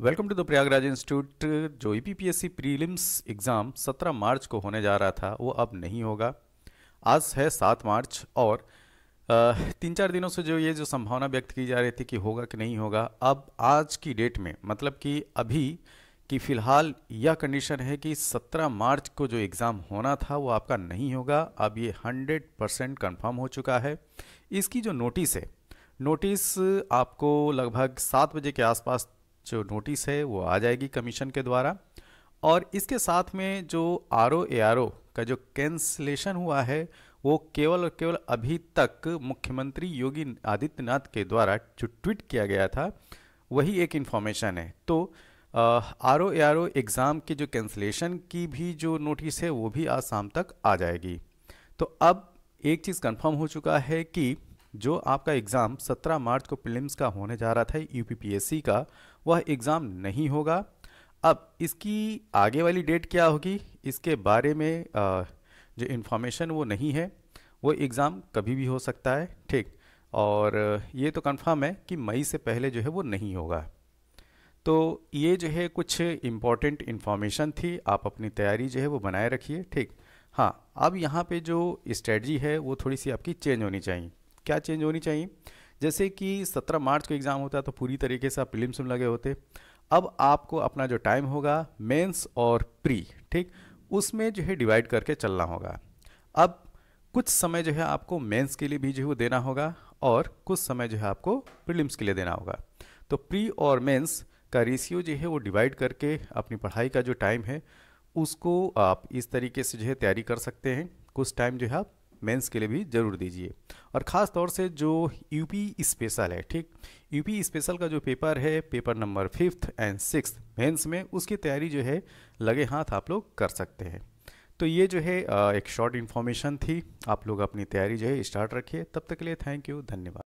welcome to the Prayagraj institute जो E P prelims exam 17 March को होने जा रहा था वो अब नहीं होगा आज है 7 मार्च और तीन चार दिनों से जो ये जो संभावना व्यक्त की जा रही थी कि होगा कि नहीं होगा अब आज की डेट में मतलब कि अभी कि फ़िलहाल यह कंडीशन है कि 17 मार्च को जो एग्ज़ाम होना था वो आपका नहीं होगा अब ये 100 परसेंट कन्फर्म हो चुका है इसकी जो नोटिस है नोटिस आपको लगभग सात बजे के आसपास जो नोटिस है वो आ जाएगी कमीशन के द्वारा और इसके साथ में जो आर ओ ए आर ओ का जो कैंसलेशन हुआ है वो केवल और केवल अभी तक मुख्यमंत्री योगी आदित्यनाथ के द्वारा जो ट्वीट किया गया था वही एक इन्फॉर्मेशन है तो R O A R O exam के जो कैंसलेशन की भी जो नोटिस है वो भी आज शाम तक आ जाएगी तो अब एक चीज़ कंफर्म हो चुका है कि जो आपका एग्ज़ाम 17 मार्च को प्रिलिम्स का होने जा रहा था यूपीपीएससी का वह एग्ज़ाम नहीं होगा अब इसकी आगे वाली डेट क्या होगी इसके बारे में आ, जो इन्फॉर्मेशन वो नहीं है वो एग्ज़ाम कभी भी हो सकता है ठीक और ये तो कंफर्म है कि मई से पहले जो है वो नहीं होगा तो ये जो है कुछ इम्पॉर्टेंट इन्फॉर्मेशन थी आप अपनी तैयारी जो है वो बनाए रखिए ठीक हाँ अब यहाँ पे जो स्ट्रेटजी है वो थोड़ी सी आपकी चेंज होनी चाहिए क्या चेंज होनी चाहिए जैसे कि 17 मार्च को एग्ज़ाम होता तो पूरी तरीके से आप प्रिलिम्स में लगे होते अब आपको अपना जो टाइम होगा मेंस और प्री ठीक उसमें जो है डिवाइड करके चलना होगा अब कुछ समय जो है आपको मेंस के लिए भी जो है वो देना होगा और कुछ समय जो है आपको प्रिलिम्स के लिए देना होगा तो प्री और मेन्स का रेशियो जो है वो डिवाइड करके अपनी पढ़ाई का जो टाइम है उसको आप इस तरीके से जो है तैयारी कर सकते हैं कुछ टाइम जो है आप मेंस के लिए भी ज़रूर दीजिए और ख़ास तौर से जो यूपी स्पेशल है ठीक यूपी स्पेशल का जो पेपर है paper number fifth and six mains में उसकी तैयारी जो है लगे हाथ आप लोग कर सकते हैं तो ये जो है एक शॉर्ट इन्फॉर्मेशन थी आप लोग अपनी तैयारी जो है स्टार्ट रखिए तब तक के लिए थैंक यू धन्यवाद